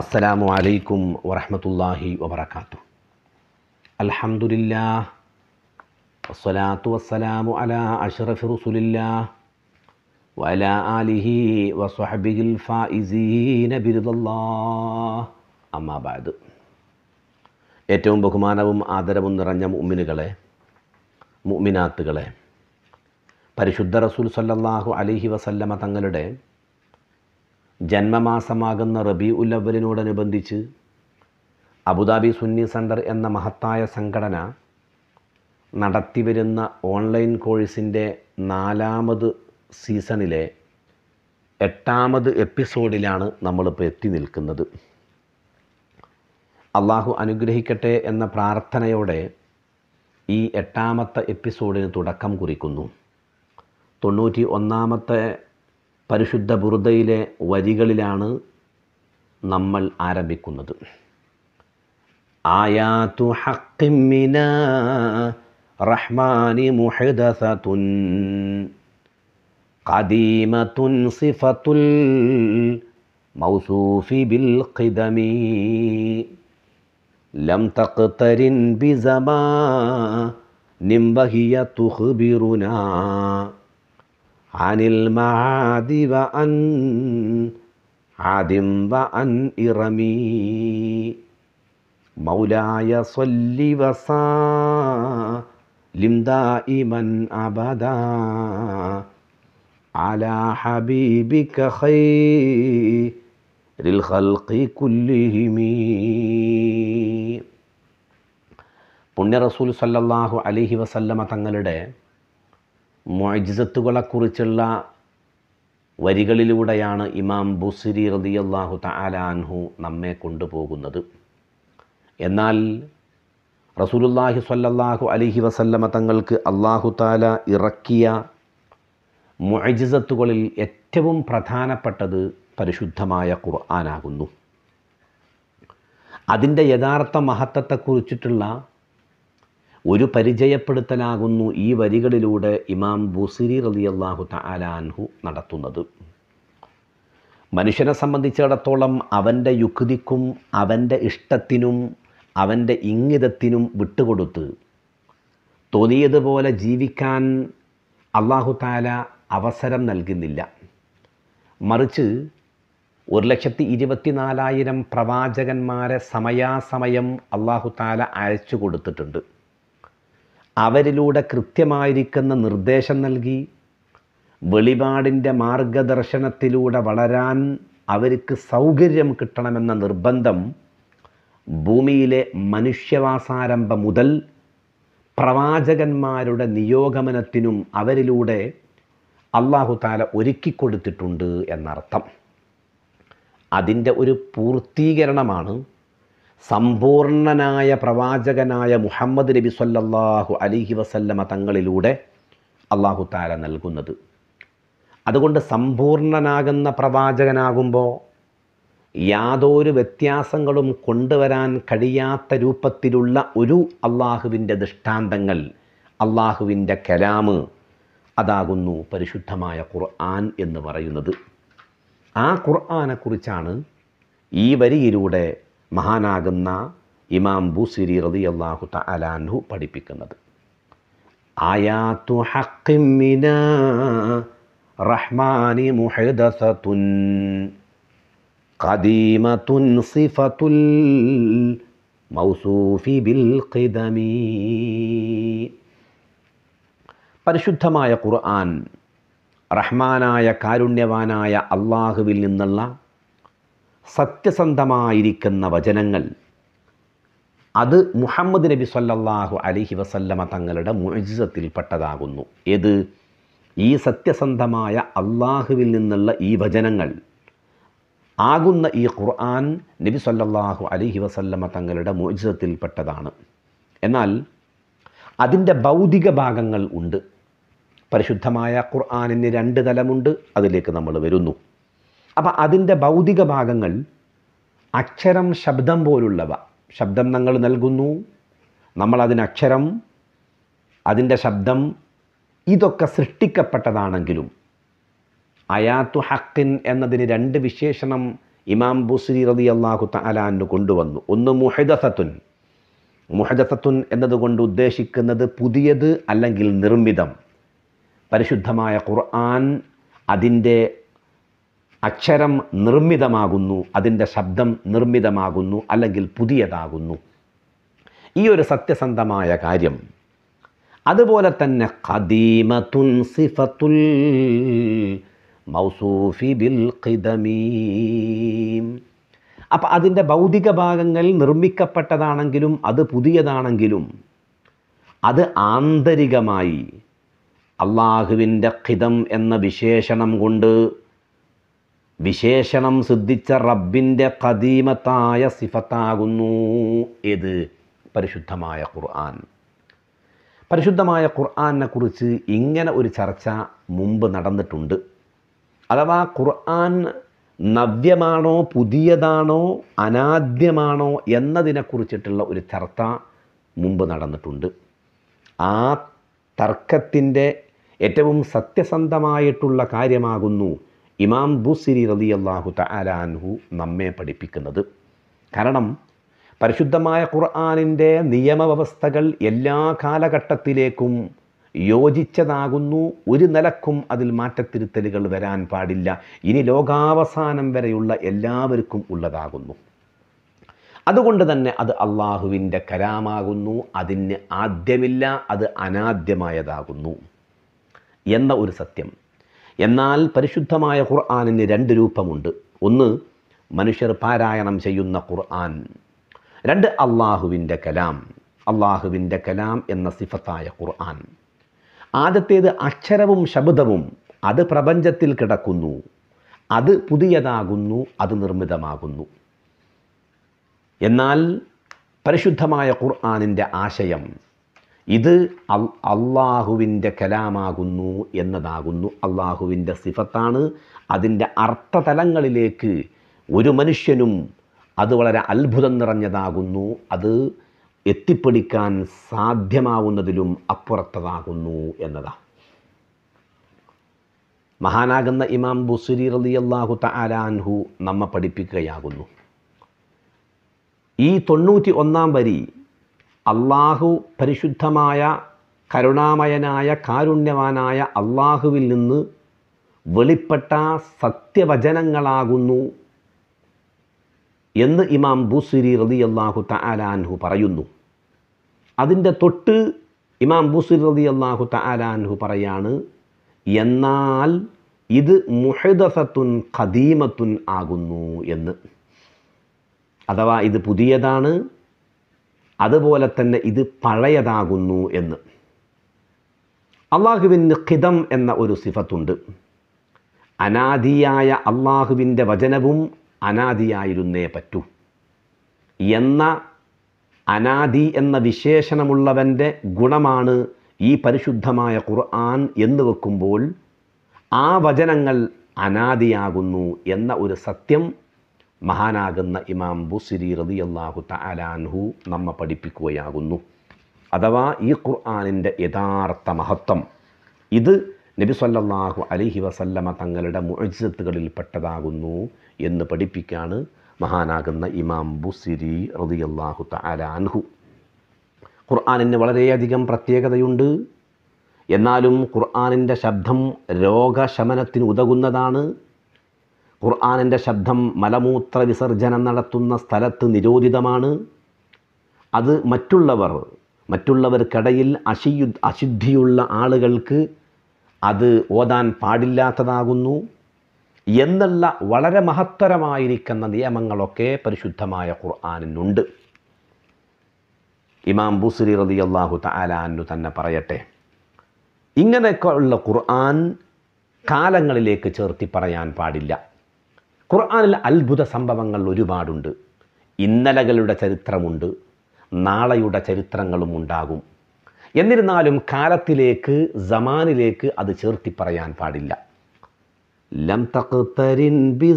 അസ്സലാമു അലൈക്കും വറഹമത്തല്ലാഹി വബർക്കാത്തു അൽഹമുല്ലാ വസ്സലാത്തു വസ്സലാമു അല അഷ്റഫി റുസുലില്ലാ വല ആലിഹി വസ്വഹബിഹിൽ അമ്മാബാദ് ഏറ്റവും ബഹുമാനവും ആദരവും നിറഞ്ഞ മുഅ്മിനുകളെ മുഅ്മിനാത്തുകളെ പരിശുദ്ധ റസൂൽ സല്ലല്ലാഹു അലൈഹി വസല്ലമ തങ്ങളുടെ ജന്മമാസമാകുന്ന റബി ഉല്ലവലിനോടനുബന്ധിച്ച് അബുദാബി സുന്നി സെൻറ്റർ എന്ന മഹത്തായ സംഘടന നടത്തിവരുന്ന ഓൺലൈൻ കോഴ്സിൻ്റെ നാലാമത് സീസണിലെ എട്ടാമത് എപ്പിസോഡിലാണ് നമ്മളിപ്പോൾ എത്തി നിൽക്കുന്നത് അള്ളാഹു അനുഗ്രഹിക്കട്ടെ എന്ന പ്രാർത്ഥനയോടെ ഈ എട്ടാമത്തെ എപ്പിസോഡിന് തുടക്കം കുറിക്കുന്നു തൊണ്ണൂറ്റി ഒന്നാമത്തെ പരിശുദ്ധ ബുറുദയിലെ വരികളിലാണ് നമ്മൾ ആരംഭിക്കുന്നത് ആയാതു ഹക്കിമിന റഹ്മാനി മുഹദസതുൻ കദീമതുൻ സിഫത്തുൽ മൗസൂഫി ബിൽ ഖിദമി ലം തഖ്തരിൻ ബിസമാ നിംബഹിയ തുഖ്ബിറുനാ അനിൽ മഹാദിവ അൻ വ അൻ ഇറമീ മൗലായ സ്വല്ലി വസാ ഇമൻ അബദ على حبيبك خير الخلق كلهم പുണ്യ റസൂൽ സല്ലല്ലാഹു അലൈഹി വസല്ലമ തങ്ങളുടെ മൊയ്ജിസത്തുകളെക്കുറിച്ചുള്ള വരികളിലൂടെയാണ് ഇമാം ബുസിരി റതിയല്ലാഹു തലാൻഹു നമ്മെ കൊണ്ടുപോകുന്നത് എന്നാൽ റസൂലുല്ലാഹി സ്വല്ലല്ലാഹു അലിഹി വസല്ലമ തങ്ങൾക്ക് അള്ളാഹു താല ഇറക്കിയ മൊയ്ജിസത്തുകളിൽ ഏറ്റവും പ്രധാനപ്പെട്ടത് പരിശുദ്ധമായ ഖുർആാനാകുന്നു അതിൻ്റെ യഥാർത്ഥ മഹത്വത്തെക്കുറിച്ചിട്ടുള്ള ഒരു പരിചയപ്പെടുത്തലാകുന്നു ഈ വരികളിലൂടെ ഇമാം ബുസിരി റലി അള്ളാഹു താലാൻഹു നടത്തുന്നത് മനുഷ്യനെ സംബന്ധിച്ചിടത്തോളം അവൻ്റെ യുക്തിക്കും അവൻ്റെ ഇഷ്ടത്തിനും അവൻ്റെ ഇംഗിതത്തിനും വിട്ടുകൊടുത്ത് തോന്നിയതുപോലെ ജീവിക്കാൻ അള്ളാഹു താല അവസരം നൽകുന്നില്ല മറിച്ച് ഒരു ലക്ഷത്തി നാലായിരം പ്രവാചകന്മാരെ സമയാസമയം അള്ളാഹു താല അയച്ചു കൊടുത്തിട്ടുണ്ട് അവരിലൂടെ കൃത്യമായിരിക്കുന്ന നിർദ്ദേശം നൽകി വെളിപാടിൻ്റെ മാർഗദർശനത്തിലൂടെ വളരാൻ അവർക്ക് സൗകര്യം കിട്ടണമെന്ന നിർബന്ധം ഭൂമിയിലെ മനുഷ്യവാസാരംഭം മുതൽ പ്രവാചകന്മാരുടെ നിയോഗമനത്തിനും അവരിലൂടെ അള്ളാഹുതാല ഒരുക്കിക്കൊടുത്തിട്ടുണ്ട് എന്നർത്ഥം അതിൻ്റെ ഒരു പൂർത്തീകരണമാണ് സമ്പൂർണനായ പ്രവാചകനായ മുഹമ്മദ് നബി സല്ലാഹു അലിഹി വസല്ലമ തങ്ങളിലൂടെ അള്ളാഹു താര നൽകുന്നത് അതുകൊണ്ട് സമ്പൂർണനാകുന്ന പ്രവാചകനാകുമ്പോൾ യാതൊരു വ്യത്യാസങ്ങളും കൊണ്ടുവരാൻ കഴിയാത്ത രൂപത്തിലുള്ള ഒരു അള്ളാഹുവിൻ്റെ ദൃഷ്ടാന്തങ്ങൾ അള്ളാഹുവിൻ്റെ കലാമ് അതാകുന്നു പരിശുദ്ധമായ ഖുർആൻ എന്ന് പറയുന്നത് ആ ഖുർആാനെക്കുറിച്ചാണ് ഈ വരിയിലൂടെ മഹാനാകുന്ന ഇമാം ബൂസിരി റതി അള്ളാഹു തലാൻഹു പഠിപ്പിക്കുന്നത് ആയാത്തു ഹക്കിമിന റഹ്മാനി മുഹദസത്തുൻ قديمة മൗസൂഫി ബിൽ بالقدم പരിശുദ്ധമായ ഖുർആൻ റഹ്മാനായ കാരുണ്യവാനായ അള്ളാഹുവിൽ നിന്നുള്ള സത്യസന്ധമായിരിക്കുന്ന വചനങ്ങൾ അത് മുഹമ്മദ് നബി സല്ലാഹു അലഹി വസല്ലമ തങ്ങളുടെ മുഴുജിസത്തിൽപ്പെട്ടതാകുന്നു ഏത് ഈ സത്യസന്ധമായ അള്ളാഹുവിൽ നിന്നുള്ള ഈ വചനങ്ങൾ ആകുന്ന ഈ ഖുർആൻ നബി സല്ലാഹു അലഹി വസല്ലമ തങ്ങളുടെ മോചിതത്തിൽപ്പെട്ടതാണ് എന്നാൽ അതിൻ്റെ ഭൗതിക ഭാഗങ്ങൾ ഉണ്ട് പരിശുദ്ധമായ ഖുർആാനിന് രണ്ട് തലമുണ്ട് അതിലേക്ക് നമ്മൾ വരുന്നു അപ്പം അതിൻ്റെ ഭൗതിക ഭാഗങ്ങൾ അക്ഷരം ശബ്ദം പോലുള്ളവ ശബ്ദം ഞങ്ങൾ നൽകുന്നു നമ്മൾ അതിനക്ഷരം അക്ഷരം അതിൻ്റെ ശബ്ദം ഇതൊക്കെ സൃഷ്ടിക്കപ്പെട്ടതാണെങ്കിലും അയാത്തു ഹക്കിൻ എന്നതിന് രണ്ട് വിശേഷണം ഇമാം ബുസ്രി റതി അള്ളാഹു തലാനു കൊണ്ടുവന്നു ഒന്ന് മുഹദസത്തുൻ മുഹദസത്തുൻ എന്നതുകൊണ്ട് ഉദ്ദേശിക്കുന്നത് പുതിയത് അല്ലെങ്കിൽ നിർമ്മിതം പരിശുദ്ധമായ ഖുർആൻ അതിൻ്റെ അക്ഷരം നിർമ്മിതമാകുന്നു അതിൻ്റെ ശബ്ദം നിർമ്മിതമാകുന്നു അല്ലെങ്കിൽ പുതിയതാകുന്നു ഈ ഒരു സത്യസന്ധമായ കാര്യം അതുപോലെ തന്നെ ഖദീമതുൻ സിഫത്തുൽ മൗസൂഫി ബിൽ ഖിദമീം അപ്പം അതിൻ്റെ ഭൗതിക ഭാഗങ്ങൾ നിർമ്മിക്കപ്പെട്ടതാണെങ്കിലും അത് പുതിയതാണെങ്കിലും അത് ആന്തരികമായി അള്ളാഹുവിൻ്റെ ഖിതം എന്ന വിശേഷണം കൊണ്ട് വിശേഷണം സിദ്ധിച്ച റബ്ബിൻ്റെ കദീമത്തായ സിഫത്താകുന്നു ഏത് പരിശുദ്ധമായ ഖുർആൻ പരിശുദ്ധമായ ഖുർആനെ കുറിച്ച് ഇങ്ങനെ ഒരു ചർച്ച മുമ്പ് നടന്നിട്ടുണ്ട് അഥവാ ഖുർആൻ നവ്യമാണോ പുതിയതാണോ അനാദ്യമാണോ എന്നതിനെക്കുറിച്ചിട്ടുള്ള ഒരു ചർച്ച മുമ്പ് നടന്നിട്ടുണ്ട് ആ തർക്കത്തിൻ്റെ ഏറ്റവും സത്യസന്ധമായിട്ടുള്ള കാര്യമാകുന്നു ഇമാം ബുസിരി റതി അള്ളാഹു തലാൻഹു നമ്മെ പഠിപ്പിക്കുന്നത് കാരണം പരിശുദ്ധമായ ഖുർആാനിൻ്റെ നിയമവ്യവസ്ഥകൾ എല്ലാ കാലഘട്ടത്തിലേക്കും യോജിച്ചതാകുന്നു ഒരു നിലക്കും അതിൽ മാറ്റത്തിരുത്തലുകൾ വരാൻ പാടില്ല ഇനി ലോകാവസാനം വരെയുള്ള എല്ലാവർക്കും ഉള്ളതാകുന്നു അതുകൊണ്ട് തന്നെ അത് അള്ളാഹുവിൻ്റെ കരാമാകുന്നു അതിന് ആദ്യമില്ല അത് അനാദ്യമായതാകുന്നു എന്ന ഒരു സത്യം എന്നാൽ പരിശുദ്ധമായ ഖുർആാനിന് രണ്ട് രൂപമുണ്ട് ഒന്ന് മനുഷ്യർ പാരായണം ചെയ്യുന്ന ഖുർആൻ രണ്ട് അള്ളാഹുവിൻ്റെ കലാം അള്ളാഹുവിൻ്റെ കലാം എന്ന സിഫത്തായ ഖുർആൻ ആദ്യത്തേത് അക്ഷരവും ശബ്ദവും അത് പ്രപഞ്ചത്തിൽ കിടക്കുന്നു അത് പുതിയതാകുന്നു അത് നിർമ്മിതമാകുന്നു എന്നാൽ പരിശുദ്ധമായ ഖുർആാനിൻ്റെ ആശയം ഇത് അൽ അള്ളാഹുവിൻ്റെ കലാമാകുന്നു എന്നതാകുന്നു അള്ളാഹുവിൻ്റെ സിഫത്താണ് അതിൻ്റെ അർത്ഥതലങ്ങളിലേക്ക് ഒരു മനുഷ്യനും അത് വളരെ അത്ഭുതം നിറഞ്ഞതാകുന്നു അത് എത്തിപ്പിടിക്കാൻ സാധ്യമാവുന്നതിലും അപ്പുറത്തതാകുന്നു എന്നതാണ് മഹാനാകുന്ന ഇമാം ബുസുരി റലി അള്ളാഹു തആലാൻഹു നമ്മ പഠിപ്പിക്കുകയാകുന്നു ഈ തൊണ്ണൂറ്റി ഒന്നാം വരി അള്ളാഹു പരിശുദ്ധമായ കരുണാമയനായ കാരുണ്യവാനായ അള്ളാഹുവിൽ നിന്ന് വെളിപ്പെട്ട സത്യവചനങ്ങളാകുന്നു എന്ന് ഇമാം ബുസിരി റതി അള്ളാഹു തആലാൻഹു പറയുന്നു അതിൻ്റെ തൊട്ട് ഇമാം ബുസിരി റതി അള്ളാഹു തആലാൻഹു പറയാണ് എന്നാൽ ഇത് മുഹദസത്തുൻ ഖദീമത്തുൻ ആകുന്നു എന്ന് അഥവാ ഇത് പുതിയതാണ് അതുപോലെ തന്നെ ഇത് പഴയതാകുന്നു എന്ന് അള്ളാഹുവിന് ഖിതം എന്ന ഒരു സിഫത്തുണ്ട് അനാദിയായ അള്ളാഹുവിൻ്റെ വചനവും അനാദിയായിരുന്നേ പറ്റൂ എന്ന അനാദി എന്ന വിശേഷണമുള്ളവൻ്റെ ഗുണമാണ് ഈ പരിശുദ്ധമായ ഖുർആൻ എന്ന് വെക്കുമ്പോൾ ആ വചനങ്ങൾ അനാദിയാകുന്നു എന്ന ഒരു സത്യം മഹാനാകുന്ന ഇമാം ബുസിരി റതി അള്ളാഹു തലാൻഹു നമ്മ പഠിപ്പിക്കുകയാകുന്നു അഥവാ ഈ ഖുർആാനിൻ്റെ യഥാർത്ഥ മഹത്വം ഇത് നബി സല്ലാഹു അലഹി വസല്ലമ തങ്ങളുടെ പെട്ടതാകുന്നു എന്ന് പഠിപ്പിക്കാണ് മഹാനാകുന്ന ഇമാം ബുസിരി റതി അള്ളാഹു തലാൻഹു ഖുർആാനിന് വളരെയധികം പ്രത്യേകതയുണ്ട് എന്നാലും ഖുർആാനിൻ്റെ ശബ്ദം രോഗശമനത്തിന് ഉതകുന്നതാണ് ഖുർആാനിൻ്റെ ശബ്ദം മലമൂത്ര വിസർജനം നടത്തുന്ന സ്ഥലത്ത് നിരോധിതമാണ് അത് മറ്റുള്ളവർ മറ്റുള്ളവർക്കിടയിൽ അശിയു അശുദ്ധിയുള്ള ആളുകൾക്ക് അത് ഓതാൻ പാടില്ലാത്തതാകുന്നു എന്നുള്ള വളരെ മഹത്തരമായിരിക്കുന്ന നിയമങ്ങളൊക്കെ പരിശുദ്ധമായ ഖുർആാനിനുണ്ട് ഇമാം ബുസ്രി റതി അള്ളാഹു തലാന്നു തന്നെ പറയട്ടെ ഇങ്ങനെയൊക്കെ ഉള്ള ഖുർആൻ കാലങ്ങളിലേക്ക് ചേർത്തി പറയാൻ പാടില്ല ഖുർആാനിൽ അത്ഭുത സംഭവങ്ങൾ ഒരുപാടുണ്ട് ഇന്നലകളുടെ ചരിത്രമുണ്ട് നാളെയുടെ ചരിത്രങ്ങളും ഉണ്ടാകും എന്നിരുന്നാലും കാലത്തിലേക്ക് ജമാനിലേക്ക് അത് ചേർത്തി പറയാൻ പാടില്ല ലം തഖ്തരിൻ ബി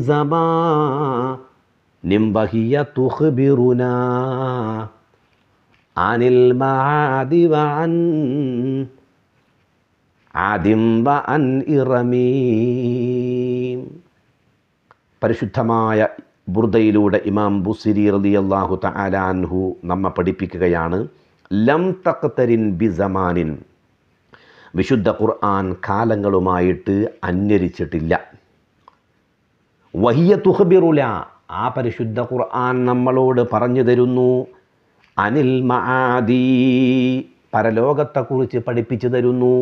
നിം അനിൽ മആദി വഅൻ ആദിം ഇറമീ പരിശുദ്ധമായ ബുർദയിലൂടെ ഇമാം ബുസിരി റലി അള്ളാഹു തലാൻഹു നമ്മെ പഠിപ്പിക്കുകയാണ് ലം തഖ്തരിൻ ബി വിശുദ്ധ ഖുർആൻ കാലങ്ങളുമായിട്ട് അന്വരിച്ചിട്ടില്ല വഹിയ തുഹബിറുല ആ പരിശുദ്ധ ഖുർആൻ നമ്മളോട് പറഞ്ഞു തരുന്നു അനിൽ മആദി പരലോകത്തെക്കുറിച്ച് പഠിപ്പിച്ചു തരുന്നു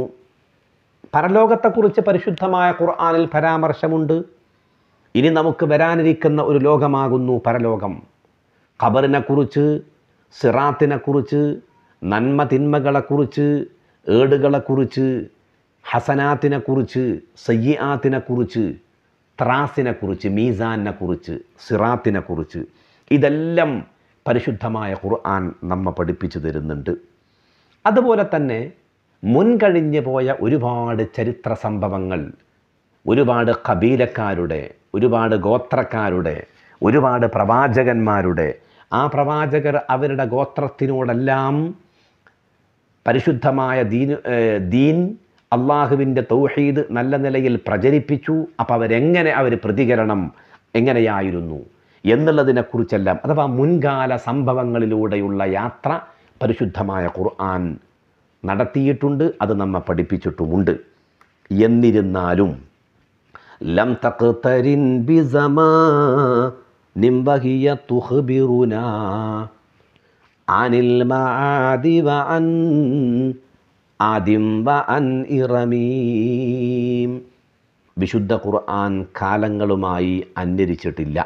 പരലോകത്തെക്കുറിച്ച് പരിശുദ്ധമായ ഖുർആനിൽ പരാമർശമുണ്ട് ഇനി നമുക്ക് വരാനിരിക്കുന്ന ഒരു ലോകമാകുന്നു പരലോകം ഖബറിനെക്കുറിച്ച് സിറാത്തിനെക്കുറിച്ച് നന്മ തിന്മകളെക്കുറിച്ച് ഏടുകളെക്കുറിച്ച് ഹസനാത്തിനെക്കുറിച്ച് സയ്യാത്തിനെക്കുറിച്ച് ത്രാസിനെക്കുറിച്ച് സിറാത്തിനെ സിറാത്തിനെക്കുറിച്ച് ഇതെല്ലാം പരിശുദ്ധമായ ഖുർആൻ നമ്മ പഠിപ്പിച്ചു തരുന്നുണ്ട് അതുപോലെ തന്നെ മുൻകഴിഞ്ഞു പോയ ഒരുപാട് ചരിത്ര സംഭവങ്ങൾ ഒരുപാട് കബീലക്കാരുടെ ഒരുപാട് ഗോത്രക്കാരുടെ ഒരുപാട് പ്രവാചകന്മാരുടെ ആ പ്രവാചകർ അവരുടെ ഗോത്രത്തിനോടെല്ലാം പരിശുദ്ധമായ ദീൻ ദീൻ അള്ളാഹുവിൻ്റെ തൗഹീദ് നല്ല നിലയിൽ പ്രചരിപ്പിച്ചു അപ്പോൾ അവരെങ്ങനെ അവർ പ്രതികരണം എങ്ങനെയായിരുന്നു എന്നുള്ളതിനെക്കുറിച്ചെല്ലാം അഥവാ മുൻകാല സംഭവങ്ങളിലൂടെയുള്ള യാത്ര പരിശുദ്ധമായ ഖുർആൻ നടത്തിയിട്ടുണ്ട് അത് നമ്മെ പഠിപ്പിച്ചിട്ടുമുണ്ട് എന്നിരുന്നാലും ലം തഖ്തരിൻ ബിസമാ നിംബഹിയ തുഹ്ബിറുന അനിൽ മആദി വഅൻ ആദിം അൻ ഇറമീം വിശുദ്ധ ഖുർആൻ കാലങ്ങളുമായി അന്വരിച്ചിട്ടില്ല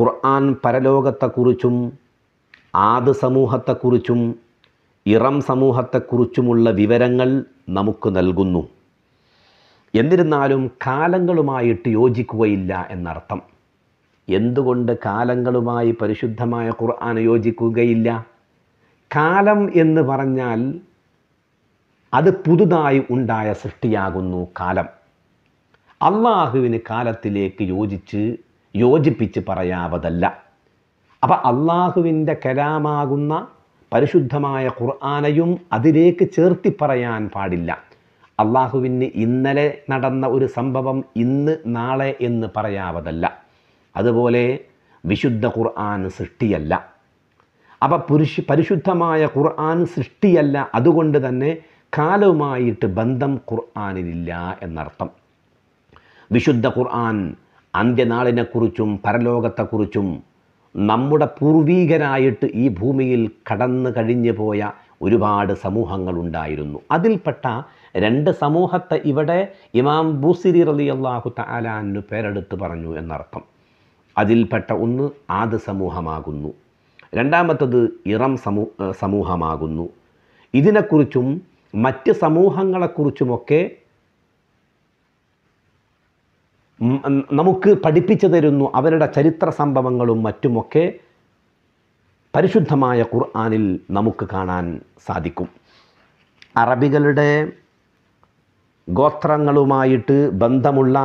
ഖുർആൻ പരലോകത്തെക്കുറിച്ചും ആദ് സമൂഹത്തെക്കുറിച്ചും ഇറം സമൂഹത്തെക്കുറിച്ചുമുള്ള വിവരങ്ങൾ നമുക്ക് നൽകുന്നു എന്നിരുന്നാലും കാലങ്ങളുമായിട്ട് യോജിക്കുകയില്ല എന്നർത്ഥം എന്തുകൊണ്ട് കാലങ്ങളുമായി പരിശുദ്ധമായ ഖുർആൻ യോജിക്കുകയില്ല കാലം എന്ന് പറഞ്ഞാൽ അത് പുതുതായി ഉണ്ടായ സൃഷ്ടിയാകുന്നു കാലം അള്ളാഹുവിന് കാലത്തിലേക്ക് യോജിച്ച് യോജിപ്പിച്ച് പറയാവതല്ല അപ്പം അള്ളാഹുവിൻ്റെ കലാമാകുന്ന പരിശുദ്ധമായ ഖുർആാനയും അതിലേക്ക് ചേർത്തി പറയാൻ പാടില്ല അള്ളാഹുവിന് ഇന്നലെ നടന്ന ഒരു സംഭവം ഇന്ന് നാളെ എന്ന് പറയാവതല്ല അതുപോലെ വിശുദ്ധ ഖുർആൻ സൃഷ്ടിയല്ല അപ്പോൾ പുരുഷ പരിശുദ്ധമായ ഖുർആൻ സൃഷ്ടിയല്ല അതുകൊണ്ട് തന്നെ കാലവുമായിട്ട് ബന്ധം ഖുർആാനിലില്ല എന്നർത്ഥം വിശുദ്ധ ഖുർആൻ അന്ത്യനാളിനെക്കുറിച്ചും പരലോകത്തെക്കുറിച്ചും നമ്മുടെ പൂർവീകരായിട്ട് ഈ ഭൂമിയിൽ കടന്നു കഴിഞ്ഞു പോയ ഒരുപാട് സമൂഹങ്ങളുണ്ടായിരുന്നു അതിൽപ്പെട്ട രണ്ട് സമൂഹത്തെ ഇവിടെ ഇമാം ബൂസിരി റലി അള്ളാഹു താലാനു പേരെടുത്ത് പറഞ്ഞു എന്നർത്ഥം അതിൽപ്പെട്ട ഒന്ന് ആദ് സമൂഹമാകുന്നു രണ്ടാമത്തത് ഇറം സമൂ സമൂഹമാകുന്നു ഇതിനെക്കുറിച്ചും മറ്റ് സമൂഹങ്ങളെക്കുറിച്ചുമൊക്കെ നമുക്ക് പഠിപ്പിച്ചു തരുന്നു അവരുടെ ചരിത്ര സംഭവങ്ങളും മറ്റുമൊക്കെ പരിശുദ്ധമായ ഖുർആാനിൽ നമുക്ക് കാണാൻ സാധിക്കും അറബികളുടെ ഗോത്രങ്ങളുമായിട്ട് ബന്ധമുള്ള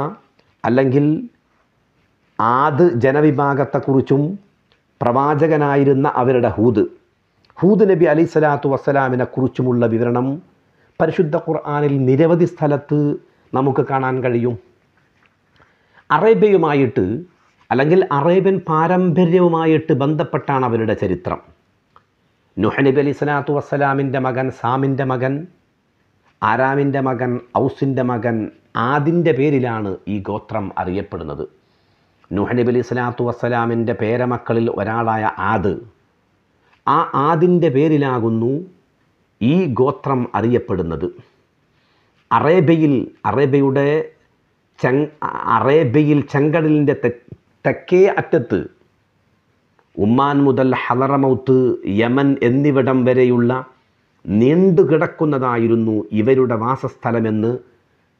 അല്ലെങ്കിൽ ആദ് ജനവിഭാഗത്തെക്കുറിച്ചും പ്രവാചകനായിരുന്ന അവരുടെ ഹൂദ് ഹൂദ് നബി അലി സ്വലാത്തു വസ്സലാമിനെക്കുറിച്ചുമുള്ള വിവരണം പരിശുദ്ധ ഖുർആാനിൽ നിരവധി സ്ഥലത്ത് നമുക്ക് കാണാൻ കഴിയും അറേബ്യയുമായിട്ട് അല്ലെങ്കിൽ അറേബ്യൻ പാരമ്പര്യവുമായിട്ട് ബന്ധപ്പെട്ടാണ് അവരുടെ ചരിത്രം നുഹനബി അലി സ്വലാത്തു വസ്സലാമിൻ്റെ മകൻ സാമിൻ്റെ മകൻ ആരാമിൻ്റെ മകൻ ഔസിൻ്റെ മകൻ ആദിൻ്റെ പേരിലാണ് ഈ ഗോത്രം അറിയപ്പെടുന്നത് നുഹനബി അലി സ്വലാത്തു വസ്സലാമിൻ്റെ പേരമക്കളിൽ ഒരാളായ ആദ് ആ ആദിൻ്റെ പേരിലാകുന്നു ഈ ഗോത്രം അറിയപ്പെടുന്നത് അറേബ്യയിൽ അറേബ്യയുടെ ചങ് അറേബ്യയിൽ ചെങ്കടലിൻ്റെ തെ തെക്കേ അറ്റത്ത് ഉമ്മാൻ മുതൽ ഹലറമൗത്ത് യമൻ എന്നിവിടം വരെയുള്ള നീണ്ടുകിടക്കുന്നതായിരുന്നു ഇവരുടെ വാസസ്ഥലമെന്ന്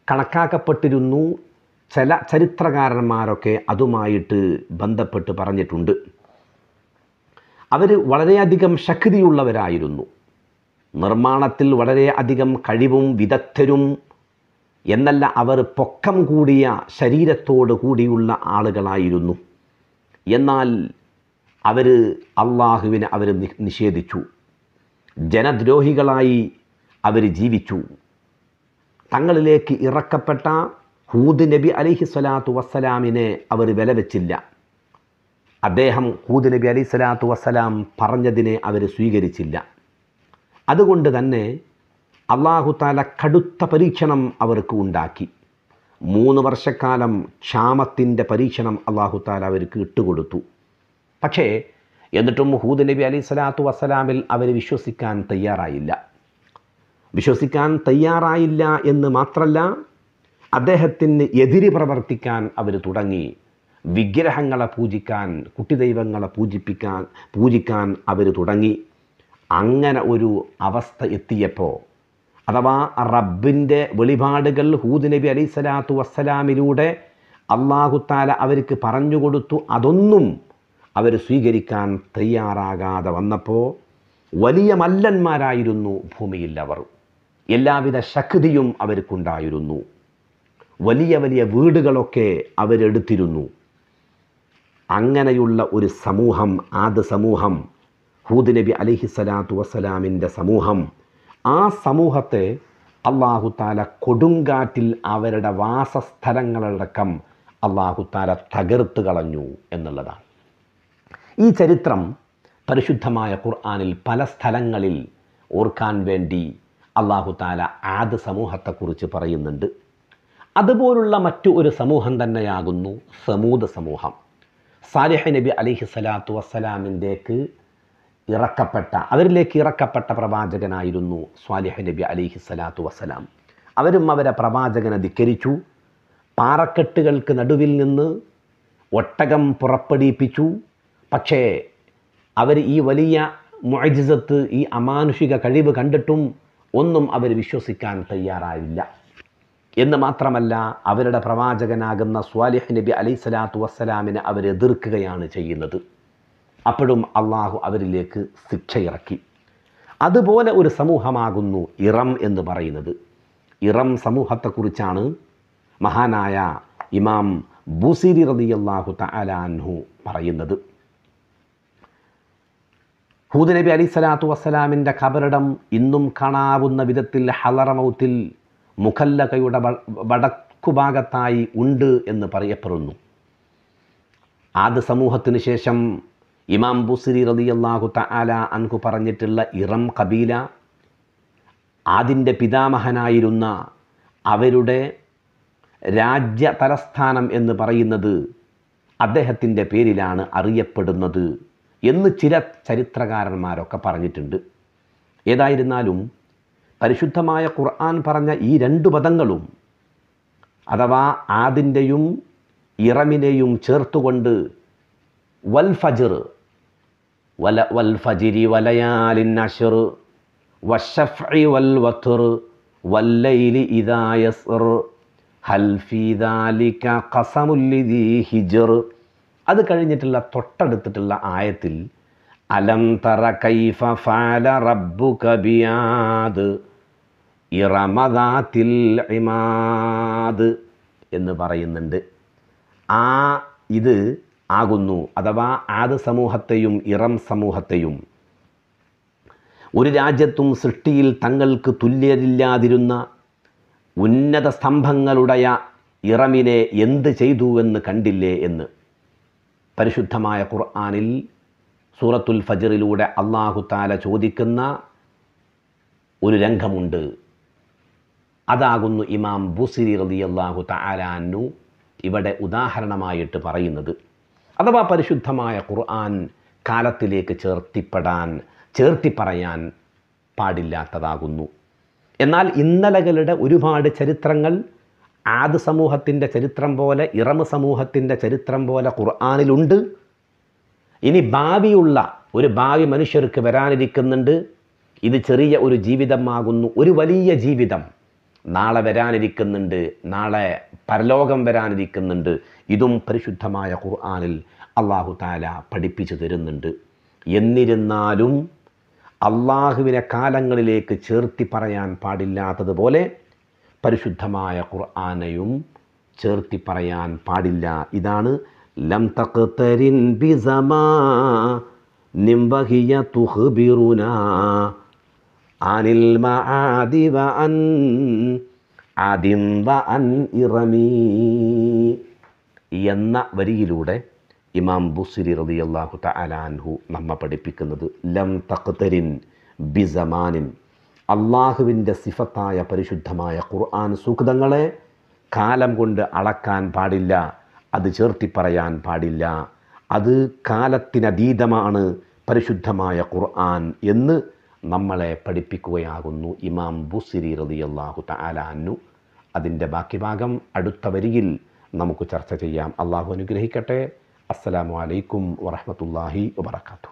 കണക്കാക്കപ്പെട്ടിരുന്നു ചില ചരിത്രകാരന്മാരൊക്കെ അതുമായിട്ട് ബന്ധപ്പെട്ട് പറഞ്ഞിട്ടുണ്ട് അവർ വളരെയധികം ശക്തിയുള്ളവരായിരുന്നു നിർമ്മാണത്തിൽ വളരെയധികം കഴിവും വിദഗ്ധരും എന്നല്ല അവർ പൊക്കം കൂടിയ ശരീരത്തോട് കൂടിയുള്ള ആളുകളായിരുന്നു എന്നാൽ അവർ അള്ളാഹുവിനെ അവർ നിഷേധിച്ചു ജനദ്രോഹികളായി അവർ ജീവിച്ചു തങ്ങളിലേക്ക് ഇറക്കപ്പെട്ട ഹൂദ് നബി അലിഹി സ്വലാത്തു വസ്സലാമിനെ അവർ വില വെച്ചില്ല അദ്ദേഹം ഹൂദ് നബി അലി സ്വലാത്തു വസ്സലാം പറഞ്ഞതിനെ അവർ സ്വീകരിച്ചില്ല അതുകൊണ്ട് തന്നെ അള്ളാഹുത്താല കടുത്ത പരീക്ഷണം അവർക്ക് ഉണ്ടാക്കി മൂന്ന് വർഷക്കാലം ക്ഷാമത്തിൻ്റെ പരീക്ഷണം അള്ളാഹുത്താല അവർക്ക് ഇട്ടുകൊടുത്തു പക്ഷേ എന്നിട്ടും മുഹൂദ് നബി അലി സ്വലാത്തു വസ്സലാമിൽ അവർ വിശ്വസിക്കാൻ തയ്യാറായില്ല വിശ്വസിക്കാൻ തയ്യാറായില്ല എന്ന് മാത്രമല്ല അദ്ദേഹത്തിന് എതിര് പ്രവർത്തിക്കാൻ അവർ തുടങ്ങി വിഗ്രഹങ്ങളെ പൂജിക്കാൻ കുട്ടി ദൈവങ്ങളെ പൂജിപ്പിക്കാൻ പൂജിക്കാൻ അവർ തുടങ്ങി അങ്ങനെ ഒരു അവസ്ഥ എത്തിയപ്പോൾ അഥവാ റബ്ബിൻ്റെ വെളിപാടുകൾ ഹൂദ് നബി അലൈഹി സ്വലാത്തു വസ്സലാമിലൂടെ അള്ളാഹുത്താല അവർക്ക് പറഞ്ഞു കൊടുത്തു അതൊന്നും അവർ സ്വീകരിക്കാൻ തയ്യാറാകാതെ വന്നപ്പോൾ വലിയ മല്ലന്മാരായിരുന്നു ഭൂമിയിൽ അവർ എല്ലാവിധ ശക്തിയും അവർക്കുണ്ടായിരുന്നു വലിയ വലിയ വീടുകളൊക്കെ അവരെടുത്തിരുന്നു അങ്ങനെയുള്ള ഒരു സമൂഹം ആദ്യ സമൂഹം ഹൂദ് നബി സ്വലാത്തു വസ്സലാമിൻ്റെ സമൂഹം ആ സമൂഹത്തെ അള്ളാഹു താല കൊടുങ്കാറ്റിൽ അവരുടെ വാസസ്ഥലങ്ങളടക്കം അള്ളാഹു താല തകർത്ത് കളഞ്ഞു എന്നുള്ളതാണ് ഈ ചരിത്രം പരിശുദ്ധമായ ഖുർആാനിൽ പല സ്ഥലങ്ങളിൽ ഓർക്കാൻ വേണ്ടി അള്ളാഹു താല ആദ് സമൂഹത്തെക്കുറിച്ച് പറയുന്നുണ്ട് അതുപോലുള്ള മറ്റു ഒരു സമൂഹം തന്നെയാകുന്നു സമൂത സമൂഹം സാലിഹ് നബി അലിഹി സ്വലാത്തു വസ്സലാമിൻ്റെക്ക് ഇറക്കപ്പെട്ട അവരിലേക്ക് ഇറക്കപ്പെട്ട പ്രവാചകനായിരുന്നു സ്വാലിഹ് നബി അലിഹി സ്വലാത്തു വസ്സലാം അവരും അവരെ പ്രവാചകനെ ധിക്കരിച്ചു പാറക്കെട്ടുകൾക്ക് നടുവിൽ നിന്ന് ഒട്ടകം പുറപ്പെടുവിപ്പിച്ചു പക്ഷേ അവർ ഈ വലിയ മൊഴിജിസത്ത് ഈ അമാനുഷിക കഴിവ് കണ്ടിട്ടും ഒന്നും അവർ വിശ്വസിക്കാൻ തയ്യാറായില്ല എന്ന് മാത്രമല്ല അവരുടെ പ്രവാചകനാകുന്ന സ്വാലിഹ് നബി അലൈഹി സ്വലാത്തു വസ്സലാമിനെ അവരെതിർക്കുകയാണ് ചെയ്യുന്നത് അപ്പോഴും അള്ളാഹു അവരിലേക്ക് ശിക്ഷയിറക്കി അതുപോലെ ഒരു സമൂഹമാകുന്നു ഇറം എന്ന് പറയുന്നത് ഇറം സമൂഹത്തെക്കുറിച്ചാണ് മഹാനായ ഇമാം ബുസിരി റതി അള്ളാഹു തലാൻഹു പറയുന്നത് ഹൂദ് നബി അലി സ്വലാത്തു വസ്സലാമിൻ്റെ ഖബറിടം ഇന്നും കാണാവുന്ന വിധത്തിൽ ഹലറമൗത്തിൽ മുഖല്ലകയുടെ വടക്കുഭാഗത്തായി ഉണ്ട് എന്ന് പറയപ്പെടുന്നു ആദ്യ സമൂഹത്തിന് ശേഷം ഇമാം ബുസരി റതിയല്ലാഹു തആല അൻകു പറഞ്ഞിട്ടുള്ള ഇറം കബീല അതിൻ്റെ പിതാമഹനായിരുന്ന അവരുടെ രാജ്യ തലസ്ഥാനം എന്ന് പറയുന്നത് അദ്ദേഹത്തിൻ്റെ പേരിലാണ് അറിയപ്പെടുന്നത് എന്ന് ചില ചരിത്രകാരന്മാരൊക്കെ പറഞ്ഞിട്ടുണ്ട് ഏതായിരുന്നാലും പരിശുദ്ധമായ ഖുർആൻ പറഞ്ഞ ഈ രണ്ട് പദങ്ങളും അഥവാ ആദിൻ്റെയും ഇറമിനെയും ചേർത്തുകൊണ്ട് വൽ വല വൽ ഫജിരി വലയാലിൻ അഷർ വഷഫി വൽ വത്തുർ വല്ലയിലി ഇദായസർ ഹൽഫിദാലിക കസമുല്ലിദി ഹിജർ അത് കഴിഞ്ഞിട്ടുള്ള തൊട്ടടുത്തിട്ടുള്ള ആയത്തിൽ അലം തറ കൈഫ ഫാല റബ്ബു കബിയാദ് ഇറമദാത്തിൽ ഇമാദ് എന്ന് പറയുന്നുണ്ട് ആ ഇത് ആകുന്നു അഥവാ ആദ് സമൂഹത്തെയും ഇറം സമൂഹത്തെയും ഒരു രാജ്യത്തും സൃഷ്ടിയിൽ തങ്ങൾക്ക് തുല്യരില്ലാതിരുന്ന ഉന്നത സ്തംഭങ്ങളുടെയ ഇറമിനെ എന്ത് ചെയ്തുവെന്ന് കണ്ടില്ലേ എന്ന് പരിശുദ്ധമായ ഖുർആാനിൽ സൂറത്തുൽ ഫജറിലൂടെ അള്ളാഹുത്താല ചോദിക്കുന്ന ഒരു രംഗമുണ്ട് അതാകുന്നു ഇമാം ബുസിരി റതി അള്ളാഹു താലാനു ഇവിടെ ഉദാഹരണമായിട്ട് പറയുന്നത് അഥവാ പരിശുദ്ധമായ ഖുർആൻ കാലത്തിലേക്ക് ചേർത്തിപ്പെടാൻ ചേർത്തി പറയാൻ പാടില്ലാത്തതാകുന്നു എന്നാൽ ഇന്നലകളുടെ ഒരുപാട് ചരിത്രങ്ങൾ ആദ് സമൂഹത്തിൻ്റെ ചരിത്രം പോലെ ഇറമ സമൂഹത്തിൻ്റെ ചരിത്രം പോലെ ഖുർആാനിലുണ്ട് ഇനി ഭാവിയുള്ള ഒരു ഭാവി മനുഷ്യർക്ക് വരാനിരിക്കുന്നുണ്ട് ഇത് ചെറിയ ഒരു ജീവിതമാകുന്നു ഒരു വലിയ ജീവിതം നാളെ വരാനിരിക്കുന്നുണ്ട് നാളെ പരലോകം വരാനിരിക്കുന്നുണ്ട് ഇതും പരിശുദ്ധമായ ഖുർആാനിൽ അള്ളാഹു താല പഠിപ്പിച്ചു തരുന്നുണ്ട് എന്നിരുന്നാലും അള്ളാഹുവിനെ കാലങ്ങളിലേക്ക് ചേർത്തി പറയാൻ പാടില്ലാത്തതുപോലെ പരിശുദ്ധമായ ഖുർആാനയും ചേർത്തി പറയാൻ പാടില്ല ഇതാണ് ലം തക്തരിൻ ബിസമാ നിംബഹിയ തുഹ്ബിറുനാ അനിൽ മആദിവ അൻ ആദിം വ അൻ ഇറമീ എന്ന വരിയിലൂടെ ഇമാം ബുസിരി റതി അള്ളാഹു തലാൻഹു നമ്മ പഠിപ്പിക്കുന്നത് ലം തഖ്തരിൻ ബിസമാനിൻ അള്ളാഹുവിൻ്റെ സിഫത്തായ പരിശുദ്ധമായ ഖുർആൻ സുഖതങ്ങളെ കാലം കൊണ്ട് അളക്കാൻ പാടില്ല അത് ചേർത്തി പറയാൻ പാടില്ല അത് കാലത്തിനതീതമാണ് പരിശുദ്ധമായ ഖുർആൻ എന്ന് നമ്മളെ പഠിപ്പിക്കുകയാകുന്നു ഇമാം ബുസിരി റതിയല്ലാഹു തലാന്നു അതിൻ്റെ ബാക്കി ഭാഗം അടുത്ത വരിയിൽ നമുക്ക് ചർച്ച ചെയ്യാം അള്ളാഹു അനുഗ്രഹിക്കട്ടെ അസ്സലാമു അലൈക്കും വറഹമത്തല്ലാഹി വബർക്കാത്തു